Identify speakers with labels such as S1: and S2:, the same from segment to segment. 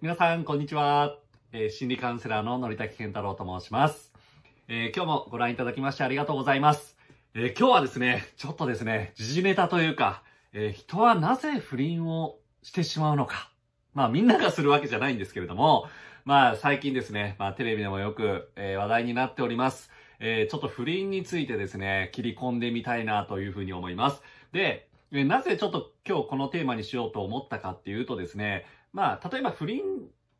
S1: 皆さん、こんにちは。えー、心理カウンセラーの乗り健太郎と申します、えー、今日もご覧いただきましてありがとうございます。えー、今日はですね、ちょっとですね、時事ネタというか、え人はなぜ不倫をしてしまうのか。まあみんながするわけじゃないんですけれども、まあ最近ですね、まあテレビでもよく、え話題になっております。えちょっと不倫についてですね、切り込んでみたいなというふうに思います。で、なぜちょっと今日このテーマにしようと思ったかっていうとですね、まあ、例えば不倫っ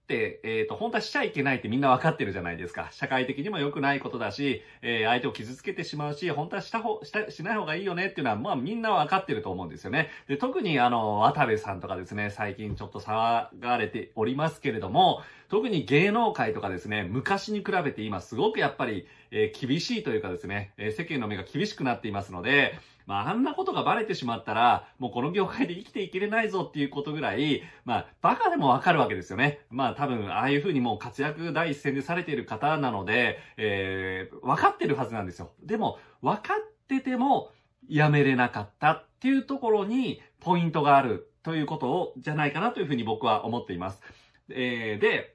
S1: て、えっ、ー、と、本当はしちゃいけないってみんなわかってるじゃないですか。社会的にも良くないことだし、えー、相手を傷つけてしまうし、本当はした方、した、しない方がいいよねっていうのは、まあみんなわかってると思うんですよね。で、特にあの、渡部さんとかですね、最近ちょっと騒がれておりますけれども、特に芸能界とかですね、昔に比べて今すごくやっぱり、えー、厳しいというかですね、え世間の目が厳しくなっていますので、まあ、あんなことがバレてしまったら、もうこの業界で生きていけれないぞっていうことぐらい、まあ、バカでもわかるわけですよね。まあ、多分、ああいうふうにもう活躍第一線でされている方なので、えー、わかってるはずなんですよ。でも、わかってても、やめれなかったっていうところに、ポイントがあるということを、じゃないかなというふうに僕は思っています。えー、で、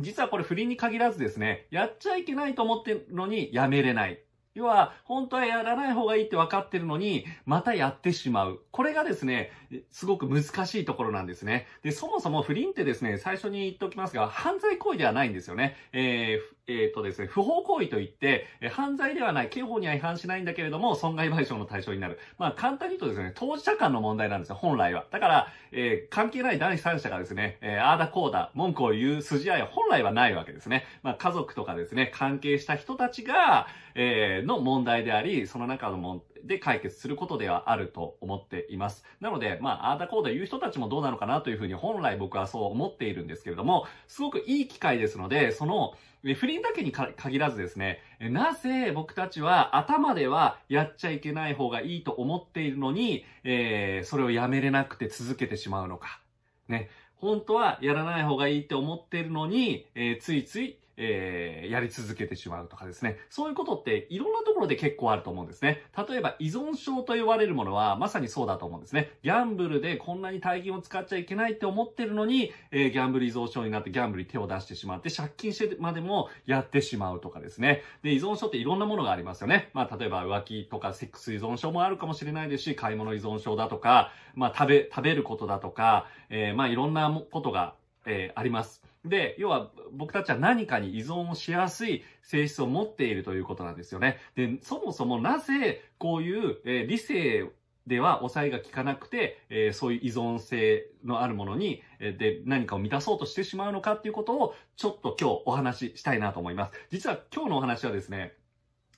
S1: 実はこれ不倫に限らずですね、やっちゃいけないと思ってるのにやめれない。要は、本当はやらない方がいいって分かってるのに、またやってしまう。これがですね、すごく難しいところなんですね。で、そもそも不倫ってですね、最初に言っておきますが、犯罪行為ではないんですよね。えー、えー、とですね、不法行為といって、え犯罪ではない、刑法には違反しないんだけれども、損害賠償の対象になる。まあ、簡単に言うとですね、当事者間の問題なんですよ、本来は。だから、えー、関係ない第三者がですね、えああだこうだ、文句を言う筋合いは本来はないわけですね。まあ、家族とかですね、関係した人たちが、えの問題であり、その中のも、で解決することではあると思っています。なので、まあ、あーだこうだ言う人たちもどうなのかなというふうに本来僕はそう思っているんですけれども、すごくいい機会ですので、その、不倫だけに限らずですね、なぜ僕たちは頭ではやっちゃいけない方がいいと思っているのに、えー、それをやめれなくて続けてしまうのか。ね。本当はやらない方がいいって思ってるのに、えー、ついついえー、やり続けてしまうとかですね。そういうことっていろんなところで結構あると思うんですね。例えば依存症と言われるものはまさにそうだと思うんですね。ギャンブルでこんなに大金を使っちゃいけないって思ってるのに、えー、ギャンブル依存症になってギャンブルに手を出してしまって借金してまでもやってしまうとかですね。で、依存症っていろんなものがありますよね。まあ例えば浮気とかセックス依存症もあるかもしれないですし、買い物依存症だとか、まあ食べ、食べることだとか、えー、まあいろんなことが、えあります。で、要は僕たちは何かに依存をしやすい性質を持っているということなんですよね。で、そもそもなぜこういう、えー、理性では抑えが効かなくて、えー、そういう依存性のあるものに、えー、で、何かを満たそうとしてしまうのかっていうことを、ちょっと今日お話ししたいなと思います。実は今日のお話はですね、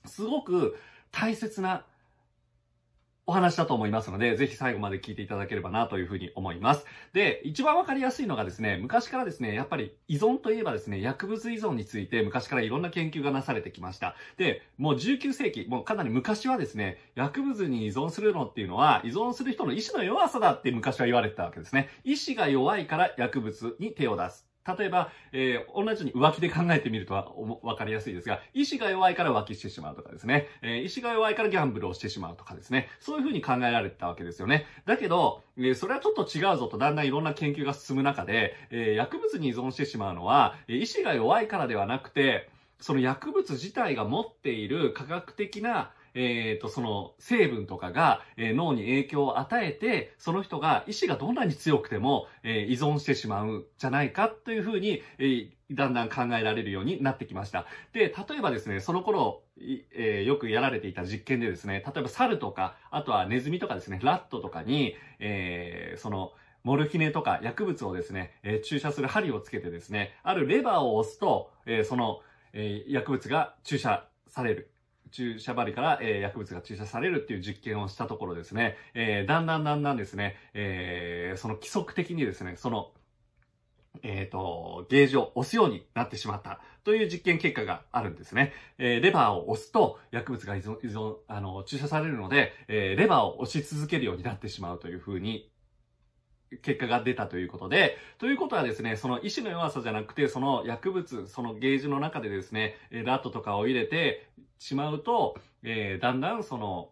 S1: すごく大切なお話だと思いますので、ぜひ最後まで聞いていただければなというふうに思います。で、一番わかりやすいのがですね、昔からですね、やっぱり依存といえばですね、薬物依存について昔からいろんな研究がなされてきました。で、もう19世紀、もうかなり昔はですね、薬物に依存するのっていうのは、依存する人の意志の弱さだって昔は言われてたわけですね。意志が弱いから薬物に手を出す。例えば、えー、同じように浮気で考えてみるとは、わかりやすいですが、意志が弱いから浮気してしまうとかですね、えー、意志が弱いからギャンブルをしてしまうとかですね、そういうふうに考えられてたわけですよね。だけど、えー、それはちょっと違うぞとだんだんいろんな研究が進む中で、えー、薬物に依存してしまうのは、意志が弱いからではなくて、その薬物自体が持っている科学的なえっ、ー、と、その成分とかが、えー、脳に影響を与えて、その人が意志がどんなに強くても、えー、依存してしまうんじゃないかというふうに、えー、だんだん考えられるようになってきました。で、例えばですね、その頃、えー、よくやられていた実験でですね、例えば猿とか、あとはネズミとかですね、ラットとかに、えー、その、モルヒネとか薬物をですね、えー、注射する針をつけてですね、あるレバーを押すと、えー、その、えー、薬物が注射される。注射針から、えー、薬物が注射されるっていう実験をしたところですね、えー、だんだんだんだんですね、えー、その規則的にですね、その、えっ、ー、と、ゲージを押すようになってしまったという実験結果があるんですね。えー、レバーを押すと薬物が依存、依存、あの、注射されるので、えー、レバーを押し続けるようになってしまうというふうに結果が出たということで、ということはですね、その意思の弱さじゃなくて、その薬物、そのゲージの中でですね、ラットとかを入れてしまうと、えー、だんだんその、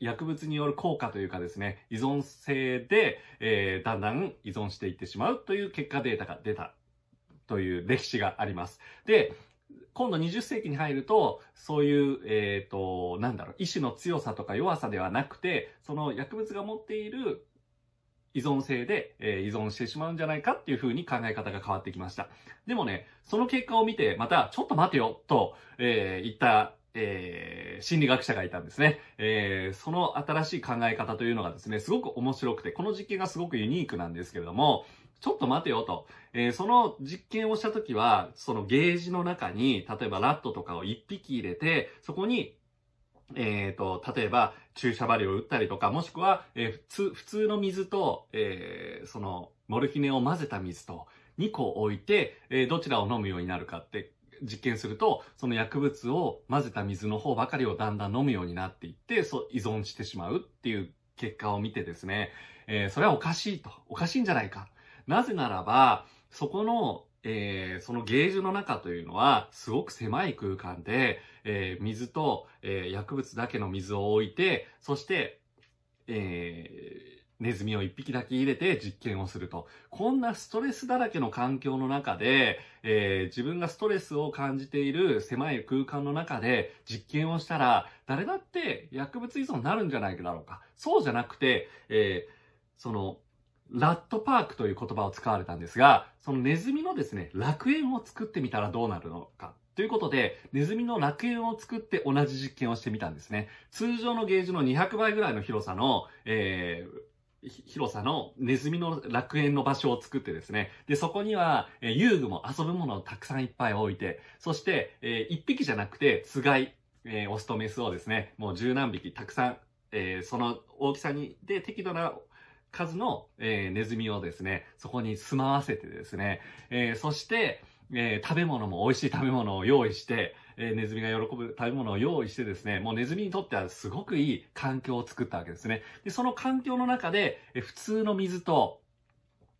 S1: 薬物による効果というかですね、依存性で、えー、だんだん依存していってしまうという結果データが出たという歴史があります。で、今度20世紀に入ると、そういう、えっ、ー、と、なんだろう、意志の強さとか弱さではなくて、その薬物が持っている依存性で、え依存してしまうんじゃないかっていう風に考え方が変わってきました。でもね、その結果を見て、また、ちょっと待てよ、と、えー、言ったえー、心理学者がいたんですね。えー、その新しい考え方というのがですね、すごく面白くて、この実験がすごくユニークなんですけれども、ちょっと待てよと。えー、その実験をした時は、そのゲージの中に、例えばラットとかを1匹入れて、そこにえっ、ー、と、例えば、注射針を打ったりとか、もしくは、えー、普通、普通の水と、えー、その、モルヒネを混ぜた水と、2個置いて、えどちらを飲むようになるかって、実験すると、その薬物を混ぜた水の方ばかりをだんだん飲むようになっていって、そ依存してしまうっていう結果を見てですね、えそれはおかしいと。おかしいんじゃないか。なぜならば、そこのえー、そのゲージの中というのはすごく狭い空間で、えー、水と、えー、薬物だけの水を置いて、そして、えネズミを一匹だけ入れて実験をすると。こんなストレスだらけの環境の中で、え自分がストレスを感じている狭い空間の中で実験をしたら、誰だって薬物依存になるんじゃないだろうか。そうじゃなくて、えその、ラットパークという言葉を使われたんですが、そのネズミのですね、楽園を作ってみたらどうなるのか。ということで、ネズミの楽園を作って同じ実験をしてみたんですね。通常のゲージの200倍ぐらいの広さの、えー、広さのネズミの楽園の場所を作ってですね。で、そこには、え遊具も遊ぶものをたくさんいっぱい置いて、そして、えー、1匹じゃなくて、つがい、えー、オスとメスをですね、もう十何匹たくさん、えー、その大きさに、で、適度な数の、えー、ネズミをですね、そこに住まわせてですね、えー、そして、えー、食べ物も美味しい食べ物を用意して、えー、ネズミが喜ぶ食べ物を用意してですね、もうネズミにとってはすごくいい環境を作ったわけですね。で、その環境の中で、えー、普通の水と、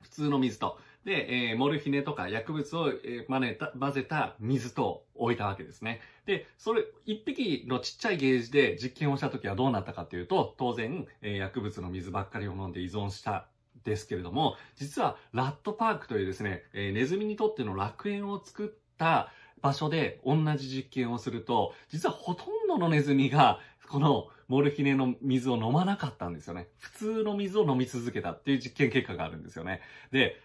S1: 普通の水と、で、えー、モルヒネとか薬物を、えー、混ぜた水と、置いたわけですね。で、それ、一匹のちっちゃいゲージで実験をした時はどうなったかっていうと、当然、えー、薬物の水ばっかりを飲んで依存したですけれども、実はラットパークというですね、えー、ネズミにとっての楽園を作った場所で同じ実験をすると、実はほとんどのネズミが、このモルヒネの水を飲まなかったんですよね。普通の水を飲み続けたっていう実験結果があるんですよね。で、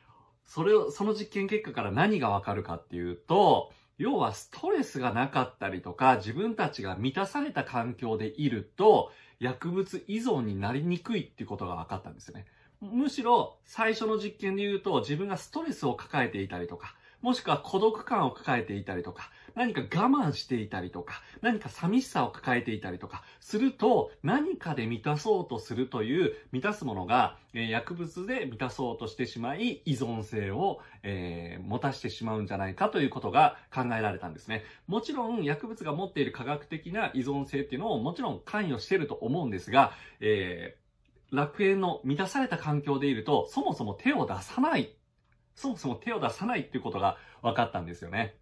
S1: それを、その実験結果から何がわかるかっていうと、要はストレスがなかったりとか、自分たちが満たされた環境でいると、薬物依存になりにくいっていうことが分かったんですよね。むしろ、最初の実験で言うと、自分がストレスを抱えていたりとか、もしくは孤独感を抱えていたりとか、何か我慢していたりとか、何か寂しさを抱えていたりとか、すると、何かで満たそうとするという、満たすものが、え薬物で満たそうとしてしまい、依存性を、えー、持たしてしまうんじゃないかということが考えられたんですね。もちろん、薬物が持っている科学的な依存性っていうのをもちろん関与してると思うんですが、えー、楽園の満たされた環境でいると、そもそも手を出さない。そもそも手を出さないっていうことが分かったんですよね。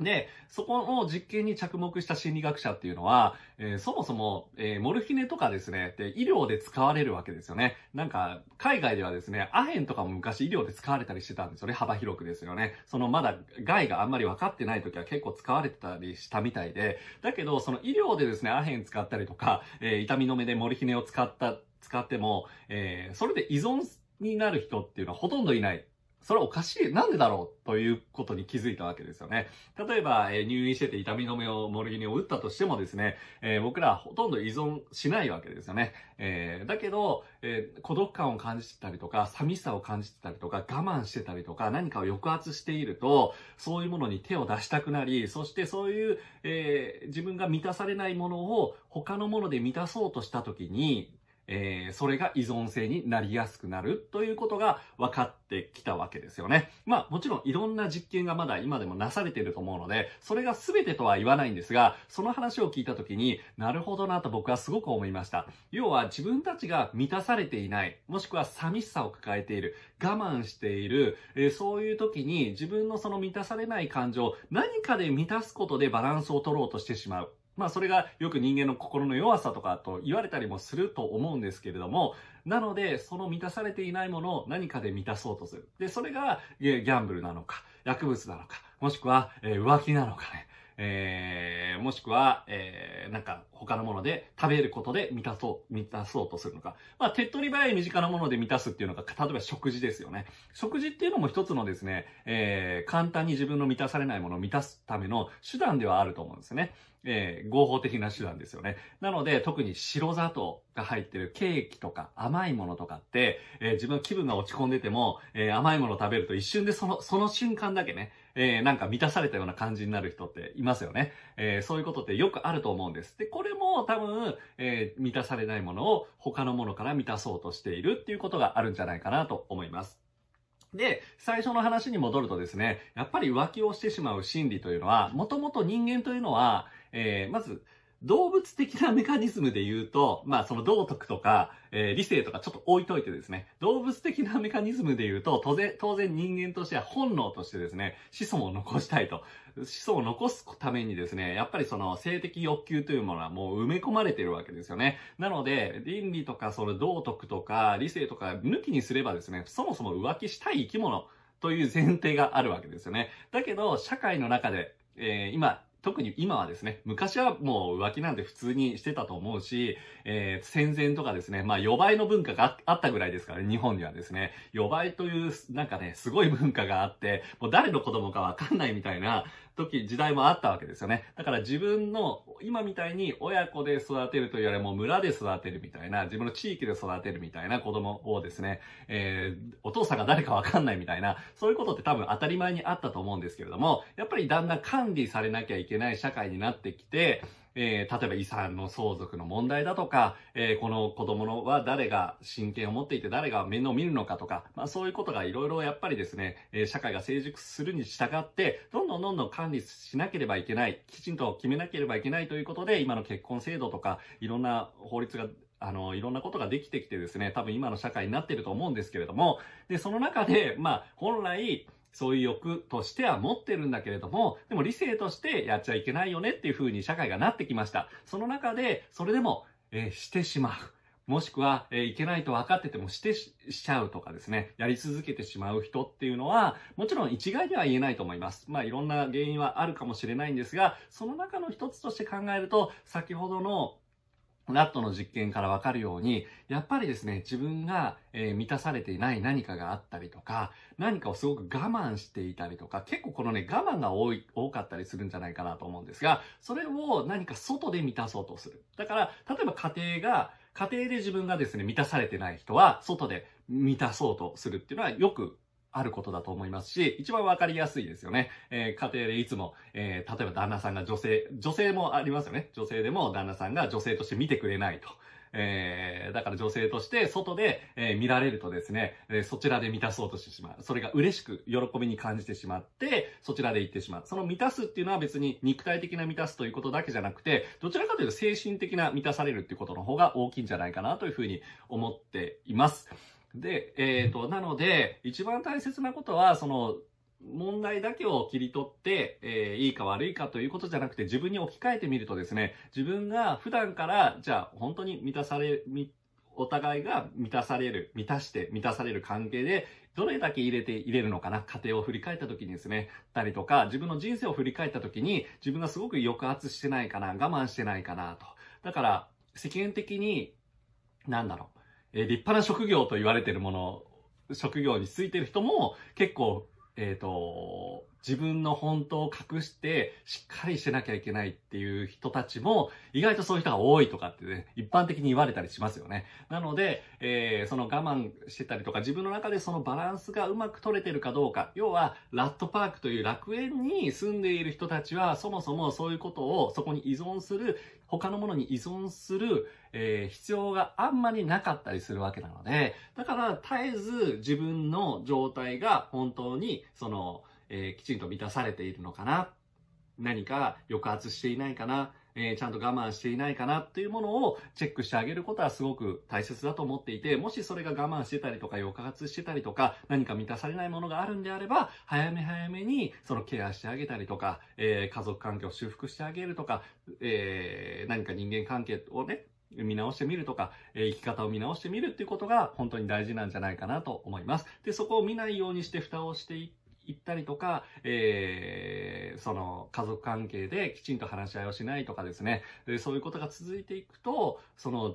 S1: で、そこの実験に着目した心理学者っていうのは、えー、そもそも、えー、モルヒネとかですね、で医療で使われるわけですよね。なんか、海外ではですね、アヘンとかも昔医療で使われたりしてたんですよね。幅広くですよね。そのまだ害があんまり分かってない時は結構使われてたりしたみたいで、だけど、その医療でですね、アヘン使ったりとか、えー、痛みの目でモルヒネを使った、使っても、えそれで依存になる人っていうのはほとんどいない。それおかしい。なんでだろうということに気づいたわけですよね。例えば、えー、入院してて痛み止めをモルギニを打ったとしてもですね、えー、僕らほとんど依存しないわけですよね。えー、だけど、え孤独感を感じてたりとか、寂しさを感じてたりとか、我慢してたりとか、何かを抑圧していると、そういうものに手を出したくなり、そしてそういう、え自分が満たされないものを他のもので満たそうとした時に、えー、それが依存性になりやすくなるということが分かってきたわけですよね。まあもちろんいろんな実験がまだ今でもなされていると思うので、それが全てとは言わないんですが、その話を聞いた時になるほどなと僕はすごく思いました。要は自分たちが満たされていない、もしくは寂しさを抱えている、我慢している、えー、そういう時に自分のその満たされない感情、何かで満たすことでバランスを取ろうとしてしまう。まあそれがよく人間の心の弱さとかと言われたりもすると思うんですけれども、なのでその満たされていないものを何かで満たそうとする。で、それがギャンブルなのか、薬物なのか、もしくは、え浮気なのかね。えー、もしくは、えー、なんか他のもので食べることで満たそう、満たそうとするのか。まあ、手っ取り早い身近なもので満たすっていうのが、例えば食事ですよね。食事っていうのも一つのですね、えー、簡単に自分の満たされないものを満たすための手段ではあると思うんですね。えー、合法的な手段ですよね。なので、特に白砂糖が入ってるケーキとか甘いものとかって、えー、自分の気分が落ち込んでても、えー、甘いもの食べると一瞬でその、その瞬間だけね、えー、なんか満たされたような感じになる人っていますよね。えー、そういうことってよくあると思うんです。で、これも多分、えー、満たされないものを他のものから満たそうとしているっていうことがあるんじゃないかなと思います。で、最初の話に戻るとですね、やっぱり浮気をしてしまう心理というのは、もともと人間というのは、えー、まず、動物的なメカニズムで言うと、まあその道徳とか、えー、理性とかちょっと置いといてですね、動物的なメカニズムで言うと、当然、当然人間としては本能としてですね、子孫を残したいと。子孫を残すためにですね、やっぱりその性的欲求というものはもう埋め込まれてるわけですよね。なので、倫理とかその道徳とか理性とか抜きにすればですね、そもそも浮気したい生き物という前提があるわけですよね。だけど、社会の中で、えー、今、特に今はですね、昔はもう浮気なんて普通にしてたと思うし、えー、戦前とかですね、まあ、予売の文化があったぐらいですからね、日本にはですね、予売という、なんかね、すごい文化があって、もう誰の子供かわかんないみたいな、時、時代もあったわけですよね。だから自分の、今みたいに親子で育てるというよりも村で育てるみたいな、自分の地域で育てるみたいな子供をですね、えー、お父さんが誰かわかんないみたいな、そういうことって多分当たり前にあったと思うんですけれども、やっぱりだんだん管理されなきゃいけない社会になってきて、えー、例えば遺産の相続の問題だとか、えー、この子供のは誰が親権を持っていて誰が面倒を見るのかとか、まあそういうことがいろいろやっぱりですね、え社会が成熟するに従って、どんどんどんどん管理しなければいけない、きちんと決めなければいけないということで、今の結婚制度とか、いろんな法律があの、いろんなことができてきてですね、多分今の社会になってると思うんですけれども、で、その中で、まあ、本来、そういう欲としては持ってるんだけれども、でも理性としてやっちゃいけないよねっていう風に社会がなってきました。その中で、それでも、えー、してしまう。もしくは、えー、いけないと分かっててもしてしちゃうとかですね、やり続けてしまう人っていうのは、もちろん一概には言えないと思います。まあいろんな原因はあるかもしれないんですが、その中の一つとして考えると、先ほどのラットの実験からわかるように、やっぱりですね、自分が、えー、満たされていない何かがあったりとか、何かをすごく我慢していたりとか、結構このね、我慢が多い、多かったりするんじゃないかなと思うんですが、それを何か外で満たそうとする。だから、例えば家庭が、家庭で自分がですね、満たされてない人は、外で満たそうとするっていうのはよくあることだと思いますし、一番わかりやすいですよね。えー、家庭でいつも、えー、例えば旦那さんが女性、女性もありますよね。女性でも旦那さんが女性として見てくれないと。えー、だから女性として外で、えー、見られるとですね、えー、そちらで満たそうとしてしまう。それが嬉しく喜びに感じてしまって、そちらで行ってしまう。その満たすっていうのは別に肉体的な満たすということだけじゃなくて、どちらかというと精神的な満たされるっていうことの方が大きいんじゃないかなというふうに思っています。で、えっ、ー、と、なので、一番大切なことは、その、問題だけを切り取って、えー、いいか悪いかということじゃなくて、自分に置き換えてみるとですね、自分が普段から、じゃあ、本当に満たされ、お互いが満たされる、満たして、満たされる関係で、どれだけ入れて入れるのかな家庭を振り返った時にですね、たりとか、自分の人生を振り返った時に、自分がすごく抑圧してないかな、我慢してないかな、と。だから、世間的に、なんだろう、えー、立派な職業と言われてるもの、職業についてる人も結構、えっ、ー、と、自分の本当を隠してしっかりしてなきゃいけないっていう人たちも意外とそういう人が多いとかってね、一般的に言われたりしますよね。なので、えー、その我慢してたりとか自分の中でそのバランスがうまく取れてるかどうか、要はラットパークという楽園に住んでいる人たちはそもそもそういうことをそこに依存する、他のものに依存する、えー、必要があんまりなかったりするわけなので、だから絶えず自分の状態が本当にその、えー、きちんと満たされているのかな何か抑圧していないかな、えー、ちゃんと我慢していないかなっていうものをチェックしてあげることはすごく大切だと思っていて、もしそれが我慢してたりとか抑圧してたりとか、何か満たされないものがあるんであれば、早め早めにそのケアしてあげたりとか、えー、家族関係を修復してあげるとか、えー、何か人間関係をね、見直してみるとか、えー、生き方を見直してみるっていうことが本当に大事なんじゃないかなと思います。で、そこを見ないようにして蓋をしていって、行ったりとか、えー、その家族関係できちんと話し合いをしないとかですね、そういうことが続いていくと、その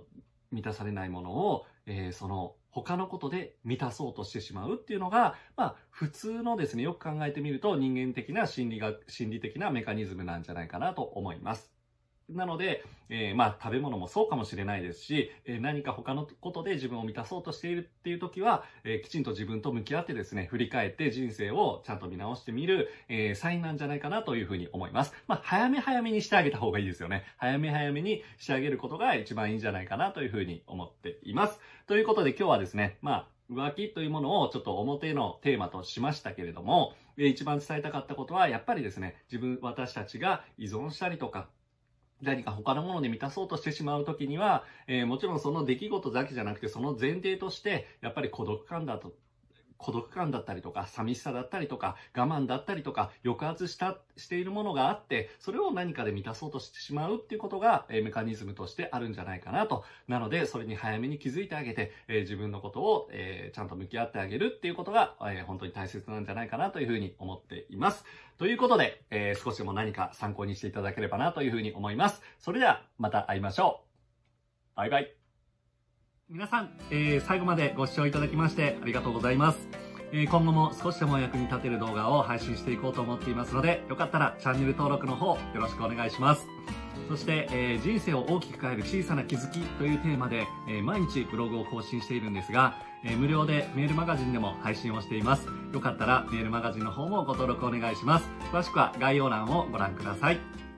S1: 満たされないものを、えー、その他のことで満たそうとしてしまうっていうのが、まあ普通のですね、よく考えてみると人間的な心理が、心理的なメカニズムなんじゃないかなと思います。なので、えー、まあ食べ物もそうかもしれないですし、えー、何か他のことで自分を満たそうとしているっていう時は、えー、きちんと自分と向き合ってですね、振り返って人生をちゃんと見直してみる、えサインなんじゃないかなというふうに思います。まあ早め早めにしてあげた方がいいですよね。早め早めにしてあげることが一番いいんじゃないかなというふうに思っています。ということで今日はですね、まあ浮気というものをちょっと表のテーマとしましたけれども、一番伝えたかったことは、やっぱりですね、自分、私たちが依存したりとか、何か他のもので満たそうとしてしまう時には、えー、もちろんその出来事だけじゃなくて、その前提として、やっぱり孤独感だと孤独感だったりとか、寂しさだったりとか、我慢だったりとか、抑圧した、しているものがあって、それを何かで満たそうとしてしまうっていうことが、えメカニズムとしてあるんじゃないかなと。なので、それに早めに気づいてあげて、え自分のことを、えちゃんと向き合ってあげるっていうことが、え本当に大切なんじゃないかなというふうに思っています。ということで、え少しでも何か参考にしていただければなというふうに思います。それでは、また会いましょう。バイバイ。皆さん、えー、最後までご視聴いただきましてありがとうございます。えー、今後も少しでも役に立てる動画を配信していこうと思っていますので、よかったらチャンネル登録の方よろしくお願いします。そして、えー、人生を大きく変える小さな気づきというテーマで、えー、毎日ブログを更新しているんですが、えー、無料でメールマガジンでも配信をしています。よかったらメールマガジンの方もご登録お願いします。詳しくは概要欄をご覧ください。